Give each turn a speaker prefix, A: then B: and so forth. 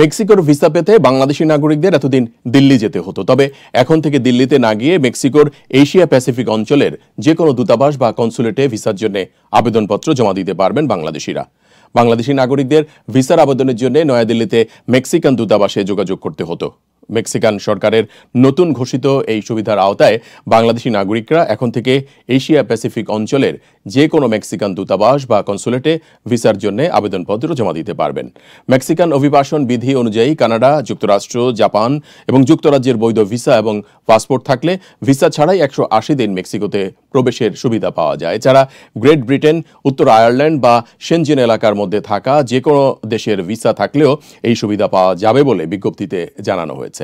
A: মেক্সিকোর ভিসা পেতে বাংলাদেশি নাগরিকদের এতদিন দিল্লি যেতে হতো তবে এখন থেকে দিল্লিতে না গিয়ে মেক্সিকোর এশিয়া প্যাসিফিক অঞ্চলের যে কোনো দূতাবাস বা কনসুলেটে ভিসার জন্য আবেদনপত্র জমা দিতে পারবেন বাংলাদেশিরা বাংলাদেশি নাগরিকদের ভিসার আবেদনের জন্য নয়াদিল্লিতে মেক্সিকান দূতাবাসে যোগাযোগ করতে হতো মেক্সিকান সরকারের নতুন ঘোষিত এই সুবিধার আওতায় বাংলাদেশি নাগরিকরা এখন থেকে এশিয়া প্যাসিফিক অঞ্চলের যে কোনো মেক্সিকান দূতাবাস বা কনসুলেটে ভিসার জন্য আবেদনপত্র জমা দিতে পারবেন মেক্সিকান অভিবাসন বিধি অনুযায়ী কানাডা যুক্তরাষ্ট্র জাপান এবং যুক্তরাজ্যের বৈধ ভিসা এবং পাসপোর্ট থাকলে ভিসা ছাড়াই একশো আশি দিন মেক্সিকোতে প্রবেশের সুবিধা পাওয়া যায় এছাড়া গ্রেট ব্রিটেন উত্তর আয়ারল্যান্ড বা সেনজিন এলাকার মধ্যে থাকা যে কোনো দেশের ভিসা থাকলেও এই সুবিধা পাওয়া যাবে বলে বিজ্ঞপ্তিতে জানানো হয়েছে